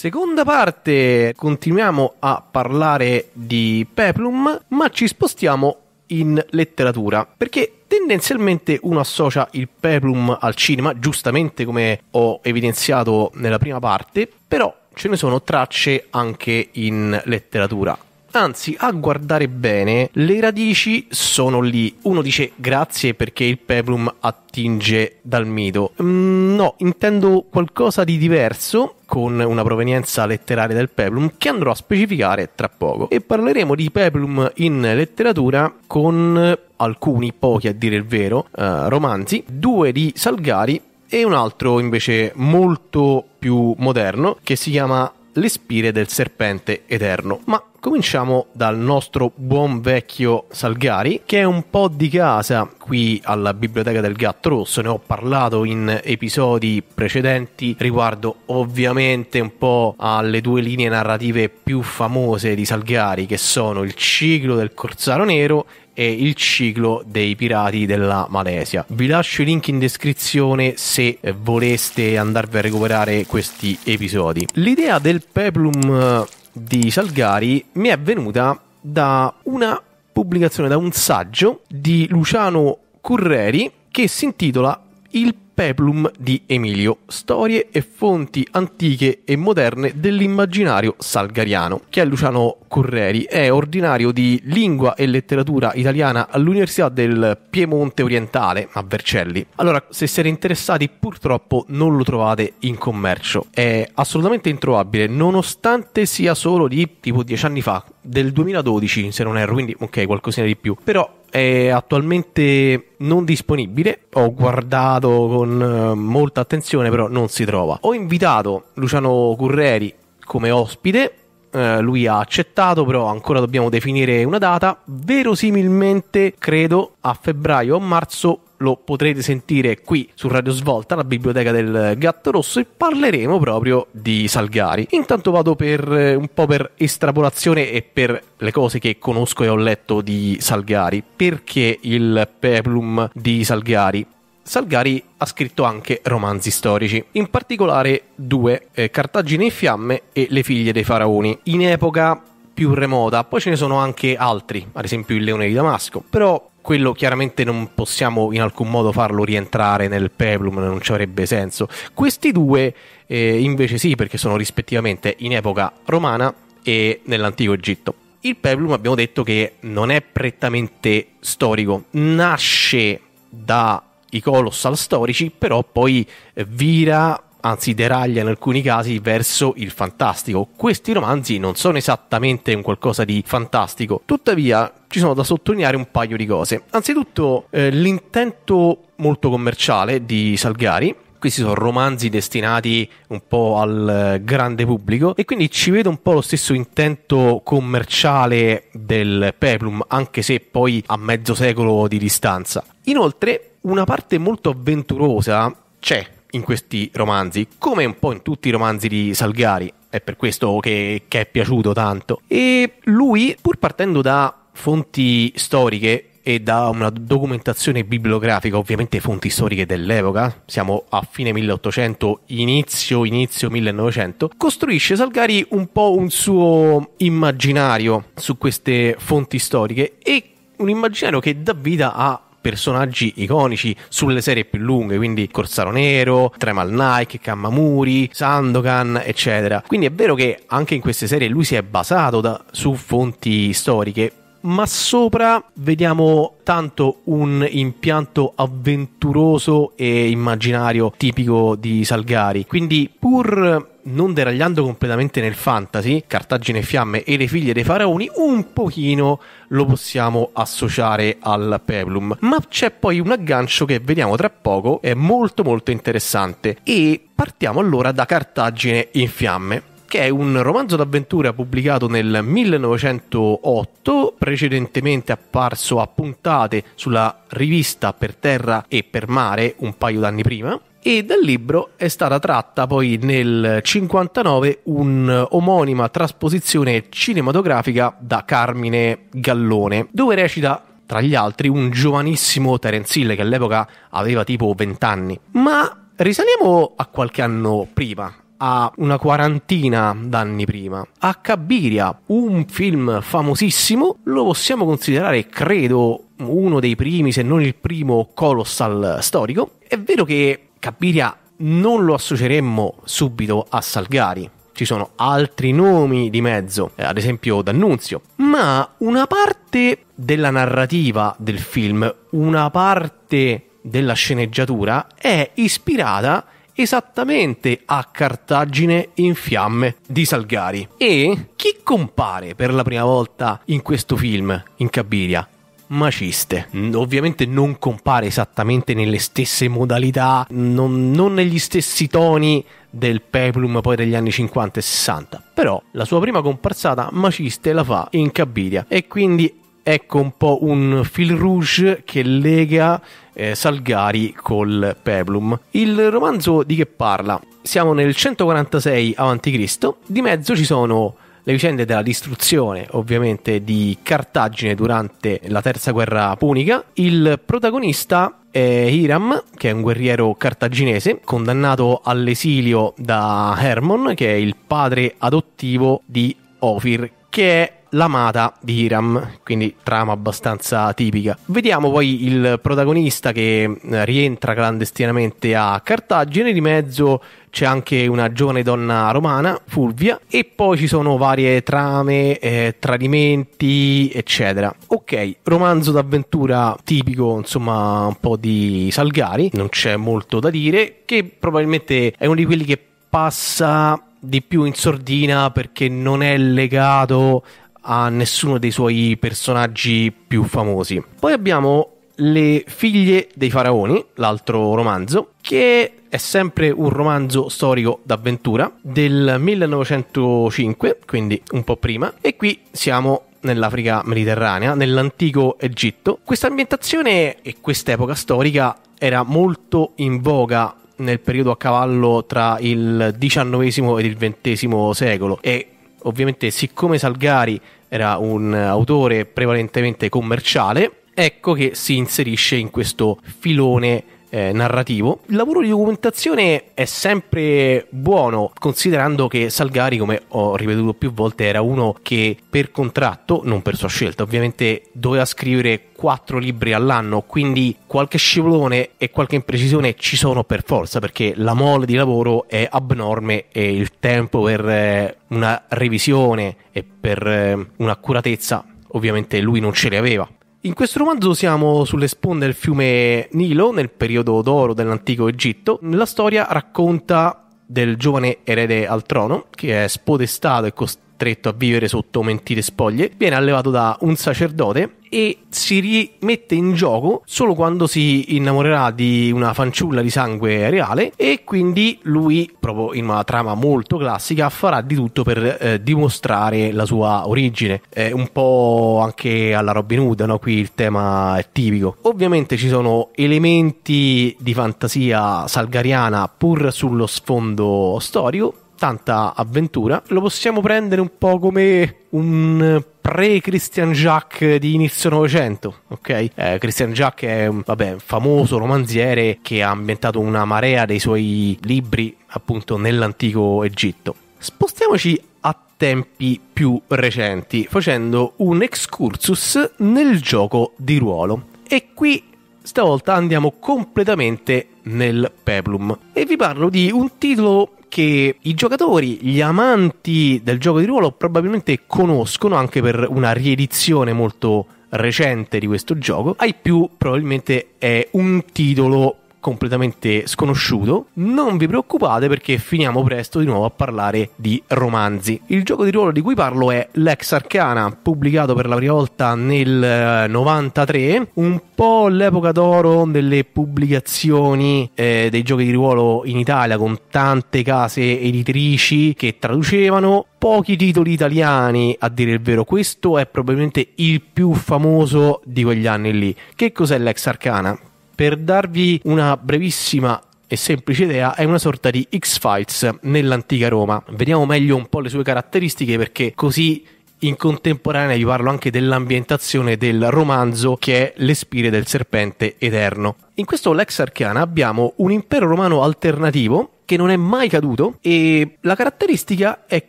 Seconda parte, continuiamo a parlare di Peplum, ma ci spostiamo in letteratura, perché tendenzialmente uno associa il Peplum al cinema, giustamente come ho evidenziato nella prima parte, però ce ne sono tracce anche in letteratura. Anzi, a guardare bene, le radici sono lì. Uno dice grazie perché il peplum attinge dal mito. Mm, no, intendo qualcosa di diverso con una provenienza letteraria del peplum che andrò a specificare tra poco. E parleremo di peplum in letteratura con alcuni, pochi a dire il vero, eh, romanzi, due di Salgari e un altro invece molto più moderno che si chiama Le spire del serpente eterno. Ma Cominciamo dal nostro buon vecchio Salgari, che è un po' di casa qui alla Biblioteca del Gatto Rosso. Ne ho parlato in episodi precedenti riguardo ovviamente un po' alle due linee narrative più famose di Salgari, che sono il ciclo del Corsaro Nero e il ciclo dei pirati della Malesia. Vi lascio i link in descrizione se voleste andarvi a recuperare questi episodi. L'idea del peplum di Salgari mi è venuta da una pubblicazione, da un saggio di Luciano Curreri che si intitola Il Peplum di Emilio, storie e fonti antiche e moderne dell'immaginario salgariano, che è Luciano Correri, è ordinario di lingua e letteratura italiana all'Università del Piemonte Orientale a Vercelli. Allora, se siete interessati, purtroppo non lo trovate in commercio, è assolutamente introvabile, nonostante sia solo di tipo dieci anni fa, del 2012 se non erro, quindi ok, qualcosina di più, però è attualmente non disponibile. Ho guardato con eh, molta attenzione, però non si trova. Ho invitato Luciano Curreri come ospite. Eh, lui ha accettato, però ancora dobbiamo definire una data. Verosimilmente, credo a febbraio o marzo lo potrete sentire qui su Radio Svolta, la biblioteca del Gatto Rosso, e parleremo proprio di Salgari. Intanto vado per eh, un po' per estrapolazione e per le cose che conosco e ho letto di Salgari. Perché il peplum di Salgari? Salgari ha scritto anche romanzi storici, in particolare due, eh, Cartagine in fiamme e Le figlie dei faraoni, in epoca più remota, poi ce ne sono anche altri, ad esempio Il leone di Damasco, però quello chiaramente non possiamo in alcun modo farlo rientrare nel peplum, non ci avrebbe senso. Questi due eh, invece sì, perché sono rispettivamente in epoca romana e nell'antico Egitto. Il peplum abbiamo detto che non è prettamente storico, nasce dai colossal storici, però poi vira anzi deraglia in alcuni casi verso il fantastico. Questi romanzi non sono esattamente un qualcosa di fantastico, tuttavia ci sono da sottolineare un paio di cose. Anzitutto eh, l'intento molto commerciale di Salgari questi sono romanzi destinati un po' al eh, grande pubblico e quindi ci vedo un po' lo stesso intento commerciale del Peplum, anche se poi a mezzo secolo di distanza. Inoltre, una parte molto avventurosa c'è in questi romanzi, come un po' in tutti i romanzi di Salgari, è per questo che, che è piaciuto tanto. E lui, pur partendo da fonti storiche e da una documentazione bibliografica, ovviamente fonti storiche dell'epoca, siamo a fine 1800, inizio, inizio 1900, costruisce Salgari un po' un suo immaginario su queste fonti storiche e un immaginario che dà vita a personaggi iconici sulle serie più lunghe, quindi Corsaro Nero, Tremal Nike, Kammamuri, Sandokan, eccetera. Quindi è vero che anche in queste serie lui si è basato da, su fonti storiche, ma sopra vediamo tanto un impianto avventuroso e immaginario tipico di Salgari. Quindi, pur non deragliando completamente nel fantasy, Cartagine e Fiamme e le figlie dei faraoni, un pochino lo possiamo associare al Peplum. Ma c'è poi un aggancio che vediamo tra poco, è molto molto interessante. E partiamo allora da Cartagine in Fiamme che è un romanzo d'avventura pubblicato nel 1908, precedentemente apparso a puntate sulla rivista Per Terra e Per Mare un paio d'anni prima, e dal libro è stata tratta poi nel 59 un'omonima trasposizione cinematografica da Carmine Gallone, dove recita tra gli altri un giovanissimo Terence Hill che all'epoca aveva tipo 20 anni. Ma risaliamo a qualche anno prima, a una quarantina d'anni prima. A Cabiria, un film famosissimo, lo possiamo considerare, credo, uno dei primi, se non il primo colossal storico. È vero che Capiria non lo associeremmo subito a Salgari. Ci sono altri nomi di mezzo, eh, ad esempio D'Annunzio, ma una parte della narrativa del film, una parte della sceneggiatura è ispirata esattamente a Cartagine in fiamme di Salgari. E chi compare per la prima volta in questo film in Cabiria? maciste. Mm, ovviamente non compare esattamente nelle stesse modalità, non, non negli stessi toni del peplum poi degli anni 50 e 60, però la sua prima comparsata maciste la fa in Cabiria e quindi ecco un po' un fil rouge che lega eh, Salgari col Peplum. Il romanzo di che parla? Siamo nel 146 a.C., di mezzo ci sono le vicende della distruzione ovviamente di Cartagine durante la terza guerra punica. Il protagonista è Hiram, che è un guerriero cartaginese condannato all'esilio da Hermon, che è il padre adottivo di Ofir, che è l'amata di Hiram, quindi trama abbastanza tipica. Vediamo poi il protagonista che eh, rientra clandestinamente a Cartagine, di mezzo c'è anche una giovane donna romana, Fulvia, e poi ci sono varie trame, eh, tradimenti, eccetera. Ok, romanzo d'avventura tipico, insomma, un po' di Salgari, non c'è molto da dire, che probabilmente è uno di quelli che passa di più in sordina perché non è legato a nessuno dei suoi personaggi più famosi. Poi abbiamo Le figlie dei faraoni, l'altro romanzo, che è sempre un romanzo storico d'avventura del 1905, quindi un po' prima, e qui siamo nell'Africa mediterranea, nell'antico Egitto. Questa ambientazione e quest'epoca storica era molto in voga nel periodo a cavallo tra il XIX ed il XX secolo e ovviamente siccome Salgari era un autore prevalentemente commerciale, ecco che si inserisce in questo filone eh, narrativo. Il lavoro di documentazione è sempre buono, considerando che Salgari, come ho ripetuto più volte, era uno che per contratto, non per sua scelta, ovviamente doveva scrivere quattro libri all'anno, quindi qualche scivolone e qualche imprecisione ci sono per forza, perché la mole di lavoro è abnorme e il tempo per eh, una revisione e per eh, un'accuratezza ovviamente lui non ce le aveva. In questo romanzo siamo sulle sponde del fiume Nilo, nel periodo d'oro dell'antico Egitto. La storia racconta del giovane erede al trono, che è spodestato e costruito costretto a vivere sotto mentite spoglie, viene allevato da un sacerdote e si rimette in gioco solo quando si innamorerà di una fanciulla di sangue reale e quindi lui, proprio in una trama molto classica, farà di tutto per eh, dimostrare la sua origine. È un po' anche alla Robin Hood, no? qui il tema è tipico. Ovviamente ci sono elementi di fantasia salgariana pur sullo sfondo storico 80 avventura, lo possiamo prendere un po' come un pre-Christian Jacques di inizio Novecento, ok? Eh, Christian Jacques è un vabbè, famoso romanziere che ha ambientato una marea dei suoi libri appunto nell'antico Egitto. Spostiamoci a tempi più recenti facendo un excursus nel gioco di ruolo e qui stavolta andiamo completamente nel Peplum. E vi parlo di un titolo che i giocatori, gli amanti del gioco di ruolo probabilmente conoscono anche per una riedizione molto recente di questo gioco, ai più probabilmente è un titolo completamente sconosciuto, non vi preoccupate perché finiamo presto di nuovo a parlare di romanzi. Il gioco di ruolo di cui parlo è Lex Arcana, pubblicato per la prima volta nel 93, eh, un po' l'epoca d'oro delle pubblicazioni eh, dei giochi di ruolo in Italia con tante case editrici che traducevano pochi titoli italiani a dire il vero questo è probabilmente il più famoso di quegli anni lì che cos'è l'ex arcana per darvi una brevissima e semplice idea, è una sorta di X-Files nell'antica Roma. Vediamo meglio un po' le sue caratteristiche perché così in contemporanea vi parlo anche dell'ambientazione del romanzo che è Le spire del serpente eterno. In questo Lex Arcana abbiamo un impero romano alternativo che non è mai caduto e la caratteristica è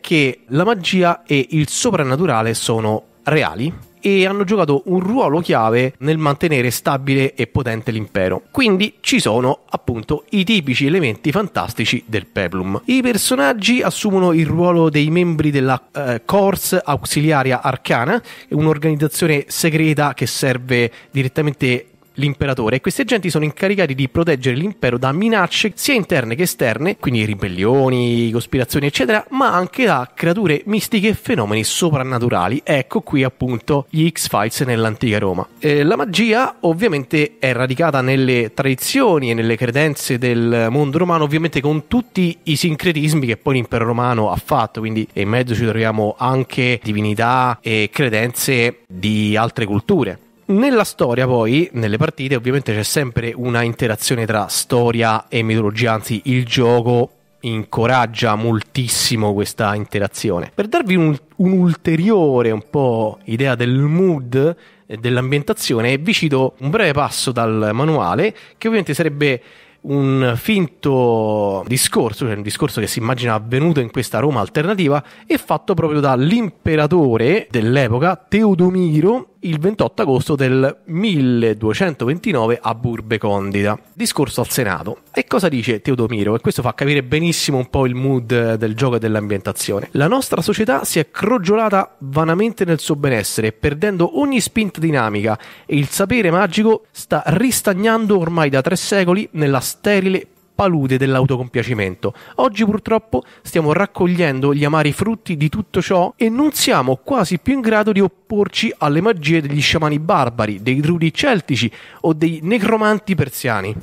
che la magia e il soprannaturale sono reali e hanno giocato un ruolo chiave nel mantenere stabile e potente l'impero. Quindi ci sono appunto i tipici elementi fantastici del Peplum. I personaggi assumono il ruolo dei membri della eh, Corps Auxiliaria Arcana, un'organizzazione segreta che serve direttamente l'imperatore e questi agenti sono incaricati di proteggere l'impero da minacce sia interne che esterne, quindi ribellioni, cospirazioni eccetera, ma anche da creature mistiche e fenomeni soprannaturali. Ecco qui appunto gli X-Files nell'antica Roma. Eh, la magia ovviamente è radicata nelle tradizioni e nelle credenze del mondo romano, ovviamente con tutti i sincretismi che poi l'impero romano ha fatto, quindi in mezzo ci troviamo anche divinità e credenze di altre culture. Nella storia poi, nelle partite ovviamente c'è sempre una interazione tra storia e mitologia, anzi il gioco incoraggia moltissimo questa interazione. Per darvi un, un'ulteriore un po' idea del mood e dell'ambientazione, vi cito un breve passo dal manuale che ovviamente sarebbe un finto discorso, cioè un discorso che si immagina avvenuto in questa Roma alternativa e fatto proprio dall'imperatore dell'epoca Teodomiro il 28 agosto del 1229 a Burbe Condita. Discorso al Senato. E cosa dice Teodomiro? E questo fa capire benissimo un po' il mood del gioco e dell'ambientazione. La nostra società si è crogiolata vanamente nel suo benessere, perdendo ogni spinta dinamica e il sapere magico sta ristagnando ormai da tre secoli nella sterile palude dell'autocompiacimento. Oggi purtroppo stiamo raccogliendo gli amari frutti di tutto ciò e non siamo quasi più in grado di opporci alle magie degli sciamani barbari, dei druidi celtici o dei necromanti persiani.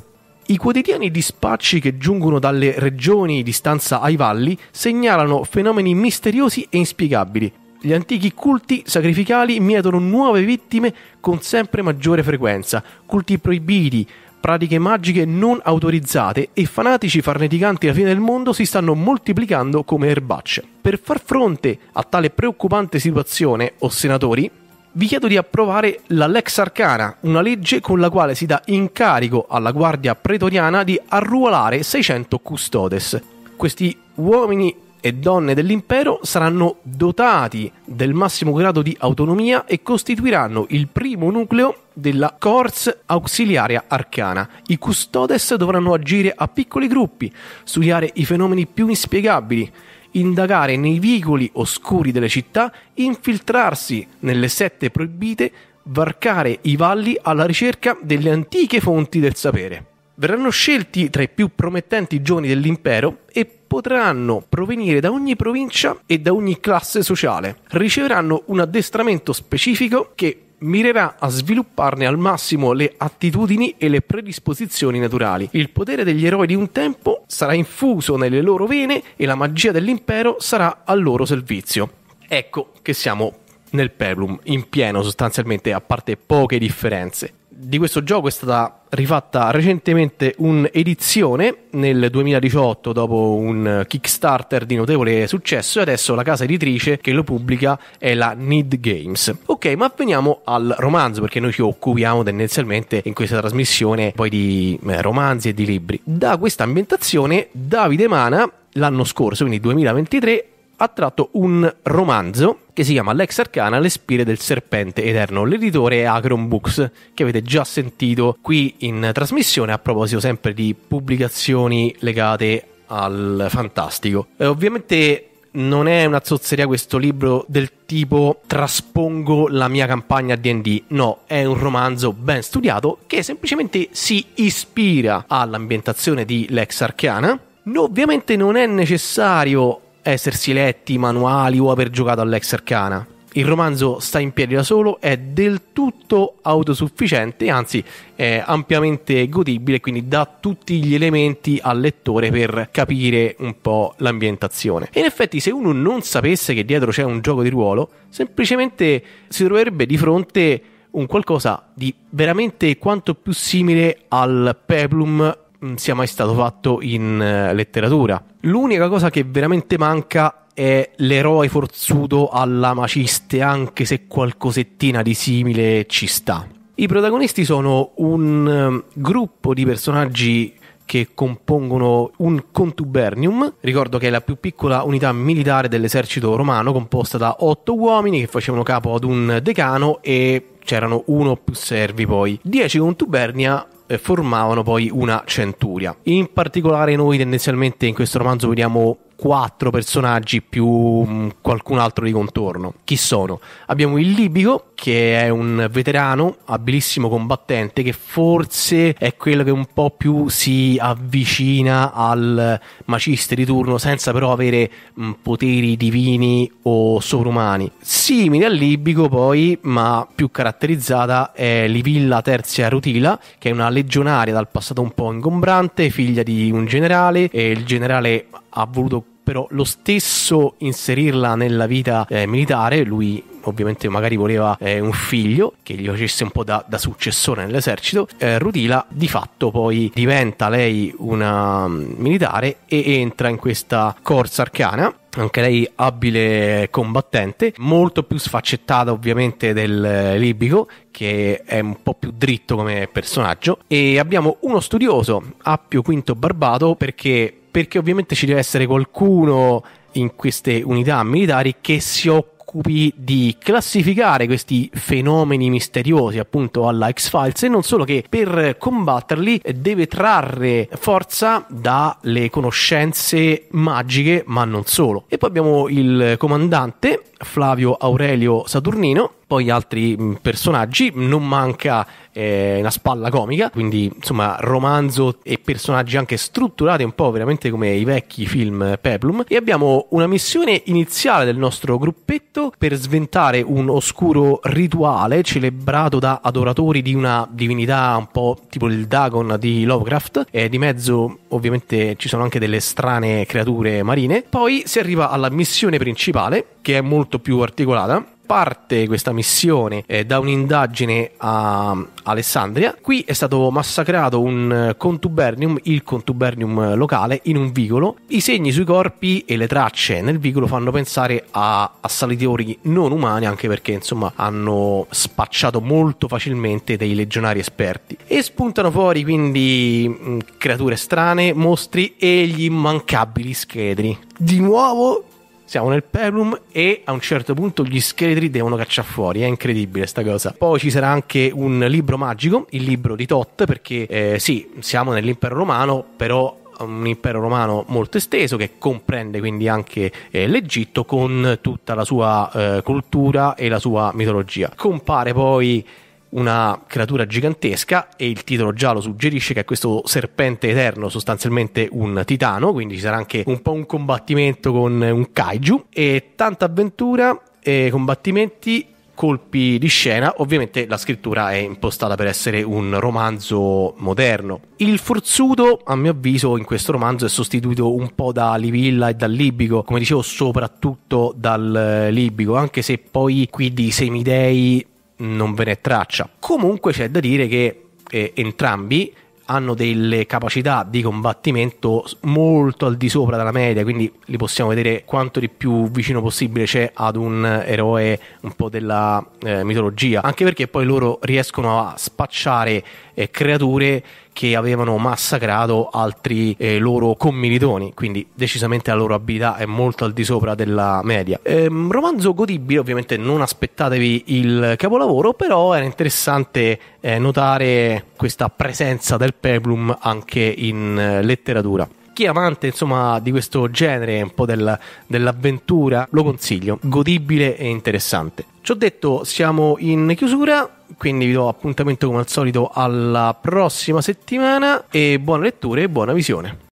I quotidiani dispacci che giungono dalle regioni di stanza ai valli segnalano fenomeni misteriosi e inspiegabili. Gli antichi culti sacrificali mietono nuove vittime con sempre maggiore frequenza, culti proibiti, pratiche magiche non autorizzate e fanatici farneticanti alla fine del mondo si stanno moltiplicando come erbacce. Per far fronte a tale preoccupante situazione, o senatori, vi chiedo di approvare la Lex Arcana, una legge con la quale si dà incarico alla Guardia Pretoriana di arruolare 600 custodes. Questi uomini e donne dell'impero saranno dotati del massimo grado di autonomia e costituiranno il primo nucleo della Corps Auxiliaria Arcana. I custodes dovranno agire a piccoli gruppi, studiare i fenomeni più inspiegabili, indagare nei vicoli oscuri delle città, infiltrarsi nelle sette proibite, varcare i valli alla ricerca delle antiche fonti del sapere verranno scelti tra i più promettenti giovani dell'impero e potranno provenire da ogni provincia e da ogni classe sociale. Riceveranno un addestramento specifico che mirerà a svilupparne al massimo le attitudini e le predisposizioni naturali. Il potere degli eroi di un tempo sarà infuso nelle loro vene e la magia dell'impero sarà al loro servizio. Ecco che siamo nel Peplum in pieno sostanzialmente a parte poche differenze di questo gioco è stata rifatta recentemente un'edizione nel 2018 dopo un Kickstarter di notevole successo e adesso la casa editrice che lo pubblica è la Need Games. Ok, ma veniamo al romanzo perché noi ci occupiamo tendenzialmente in questa trasmissione poi di eh, romanzi e di libri. Da questa ambientazione Davide Mana l'anno scorso, quindi 2023, ha tratto un romanzo che si chiama Lex Arcana, le spire del serpente eterno. L'editore è Acron Books, che avete già sentito qui in trasmissione a proposito sempre di pubblicazioni legate al fantastico. E eh, ovviamente non è una zozzeria questo libro del tipo traspongo la mia campagna a DD, no, è un romanzo ben studiato che semplicemente si ispira all'ambientazione di Lex Arcana. No, ovviamente non è necessario essersi letti i manuali o aver giocato all'ex arcana. Il romanzo sta in piedi da solo, è del tutto autosufficiente, anzi è ampiamente godibile, quindi dà tutti gli elementi al lettore per capire un po' l'ambientazione. E in effetti se uno non sapesse che dietro c'è un gioco di ruolo, semplicemente si troverebbe di fronte un qualcosa di veramente quanto più simile al peplum sia mai stato fatto in eh, letteratura. L'unica cosa che veramente manca è l'eroe forzuto alla maciste, anche se qualcosettina di simile ci sta. I protagonisti sono un ehm, gruppo di personaggi che compongono un contubernium, ricordo che è la più piccola unità militare dell'esercito romano, composta da otto uomini che facevano capo ad un decano e c'erano uno o più servi poi. Dieci contubernia eh, formavano poi una centuria. In particolare noi tendenzialmente in questo romanzo vediamo quattro personaggi più mm, qualcun altro di contorno. Chi sono? Abbiamo il libico che è un veterano, abilissimo combattente, che forse è quello che un po' più si avvicina al maciste di turno senza però avere mh, poteri divini o sovrumani. Simile al libico poi, ma più caratterizzata, è Livilla Terzia Rutila, che è una legionaria dal passato un po' ingombrante, figlia di un generale, e il generale ha voluto però lo stesso inserirla nella vita eh, militare, lui ovviamente magari voleva eh, un figlio che gli facesse un po' da, da successore nell'esercito, eh, Rutila di fatto poi diventa lei una mm, militare e entra in questa corsa arcana anche lei abile combattente, molto più sfaccettata ovviamente del eh, libico che è un po' più dritto come personaggio e abbiamo uno studioso, Appio Quinto Barbato, perché perché ovviamente ci deve essere qualcuno in queste unità militari che si occupi di classificare questi fenomeni misteriosi appunto alla X-Files e non solo che per combatterli deve trarre forza dalle conoscenze magiche ma non solo e poi abbiamo il comandante Flavio Aurelio Saturnino, poi altri mm, personaggi, non manca eh, una spalla comica, quindi insomma romanzo e personaggi anche strutturati un po' veramente come i vecchi film Peplum e abbiamo una missione iniziale del nostro gruppetto per sventare un oscuro rituale celebrato da adoratori di una divinità un po' tipo il Dagon di Lovecraft e eh, di mezzo ovviamente ci sono anche delle strane creature marine, poi si arriva alla missione principale che è molto più articolata parte questa missione eh, da un'indagine a Alessandria. Qui è stato massacrato un eh, contubernium, il contubernium eh, locale, in un vicolo. I segni sui corpi e le tracce nel vicolo fanno pensare a assalitori non umani, anche perché insomma hanno spacciato molto facilmente dei legionari esperti. E spuntano fuori quindi mh, mm, creature strane, mostri e gli immancabili scheletri. Di nuovo siamo nel Peplum e a un certo punto gli scheletri devono cacciare fuori, è incredibile sta cosa. Poi ci sarà anche un libro magico, il libro di Tot, perché eh, sì, siamo nell'impero romano, però un impero romano molto esteso che comprende quindi anche eh, l'Egitto con tutta la sua eh, cultura e la sua mitologia. Compare poi una creatura gigantesca e il titolo già lo suggerisce che è questo serpente eterno, sostanzialmente un titano, quindi ci sarà anche un po' un combattimento con un kaiju e tanta avventura e combattimenti colpi di scena, ovviamente la scrittura è impostata per essere un romanzo moderno. Il forzuto, a mio avviso, in questo romanzo è sostituito un po' da Livilla e dal Libico, come dicevo, soprattutto dal eh, Libico, anche se poi qui di semidei non ve ne è traccia. Comunque c'è da dire che eh, entrambi hanno delle capacità di combattimento molto al di sopra della media, quindi li possiamo vedere quanto di più vicino possibile c'è ad un eroe un po' della eh, mitologia, anche perché poi loro riescono a spacciare eh, creature che avevano massacrato altri eh, loro commilitoni, quindi decisamente la loro abilità è molto al di sopra della media. Ehm, romanzo godibile, ovviamente non aspettatevi il capolavoro, però era interessante eh, notare questa presenza del peplum anche in eh, letteratura chi è amante insomma, di questo genere, un po' del, dell'avventura, lo consiglio, godibile e interessante. Ci ho detto, siamo in chiusura, quindi vi do appuntamento come al solito alla prossima settimana e buona lettura e buona visione.